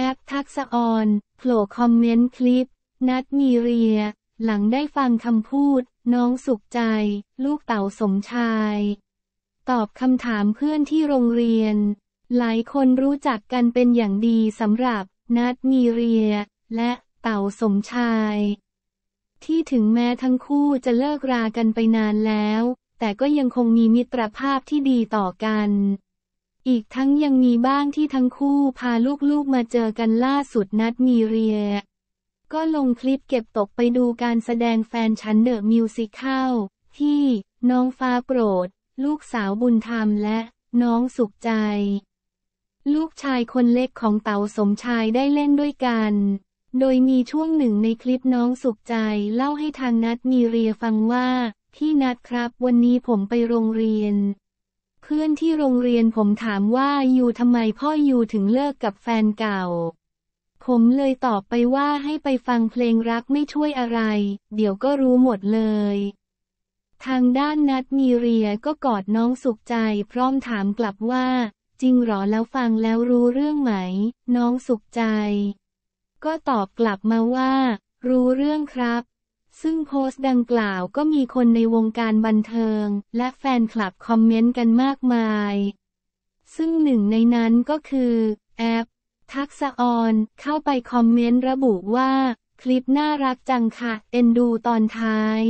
แอปทักษออนโผล่คอมเมนต์คลิป นัดมีเรีย หลังได้ฟังคำพูด น้องสุขใจ ลูกเต๋าสมชาย ตอบคำถามเพื่อนที่โรงเรียน หลายคนรู้จักกันเป็นอย่างดีสำหรับ นัดมีเรีย และเต๋าสมชาย ที่ถึงแม้ทั้งคู่จะเลิกรากันไปนานแล้ว แต่ก็ยังคงมีมิตรภาพที่ดีต่อกันอีกทั้งยังมีบ้างที่ทั้งคู่พาลูกๆมาเจอกันล่าสุดนัดมีเรีย ก็ลงคลิปเก็บตกไปดูการแสดงแฟนชั้นเดอะมิวสิคัลที่ น้องฟ้าโปรด ลูกสาวบุญธรรมและน้องสุขใจ ลูกชายคนเล็กของเต๋าสมชายได้เล่นด้วยกัน โดยมีช่วงหนึ่งในคลิปน้องสุขใจเล่าให้ทางนัดมีเรียฟังว่าพี่นัดครับวันนี้ผมไปโรงเรียนอนที่โรงเรียนผมถามว่ายูทำไมพ่อยูถึงเลิกกับแฟนเก่า ผมเลยตอบไปว่าให้ไปฟังเพลงรักไม่ช่วยอะไร เดี๋ยวก็รู้หมดเลย ทางด้านนัดมีเรียก็กอดน้องสุขใจพร้อมถามกลับว่า จริงหรอแล้วฟังแล้วรู้เรื่องไหม น้องสุขใจ ก็ตอบกลับมาว่ารู้เรื่องครับซึ่งโพสต์ดังกล่าวก็มีคนในวงการบันเทิง และแฟนคลับคอมเมนต์กันมากมาย ซึ่งหนึ่งในนั้นก็คือแอป ทักษออน เข้าไปคอมเมนต์ระบุว่า คลิปน่ารักจังค่ะ เอ็นดูตอนท้าย